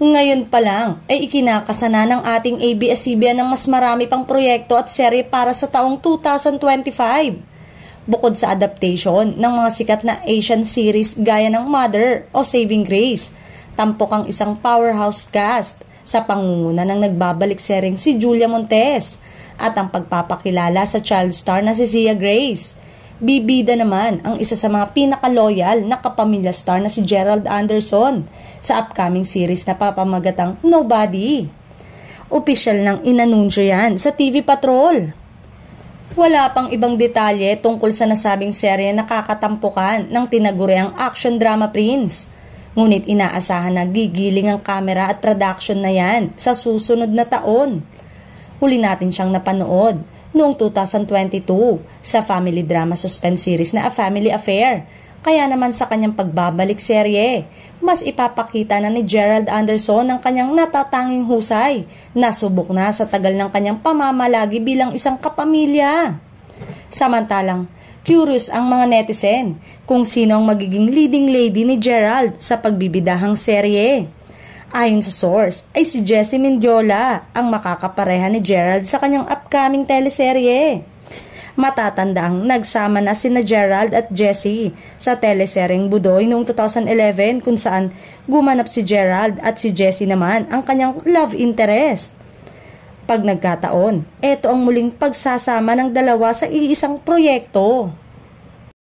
Ngayon pa lang ay ikinakasana ng ating ABS-CBN ng mas marami pang proyekto at serye para sa taong 2025. Bukod sa adaptation ng mga sikat na Asian series gaya ng Mother o Saving Grace, tampok ang isang powerhouse cast sa pangunguna ng nagbabalik sering si Julia Montes at ang pagpapakilala sa child star na si Sia Grace bibida naman ang isa sa mga pinaka-loyal na kapamilya star na si Gerald Anderson sa upcoming series na papamagatang Nobody. Opisyal nang inanunsyo yan sa TV Patrol. Wala pang ibang detalye tungkol sa nasabing serye na kakatampukan ng tinaguriang action drama prince. Ngunit inaasahan na gigiling ang kamera at production na yan sa susunod na taon. Huli natin siyang napanood noong 2022 sa family drama suspense series na A Family Affair. Kaya naman sa kanyang pagbabalik serye, mas ipapakita na ni Gerald Anderson ang kanyang natatanging husay na subok na sa tagal ng kanyang pamamalagi bilang isang kapamilya. Samantalang, curious ang mga netizen kung sino ang magiging leading lady ni Gerald sa pagbibidahang serye. Ayon sa source, ay si Jessie Mendiola ang makakapareha ni Gerald sa kanyang upcoming teleserye. Matatanda nagsama na sina Gerald at Jessie sa teleseryeng Budoy noong 2011 kung saan gumanap si Gerald at si Jessie naman ang kanyang love interest. Pag nagkataon, ito ang muling pagsasama ng dalawa sa iisang proyekto.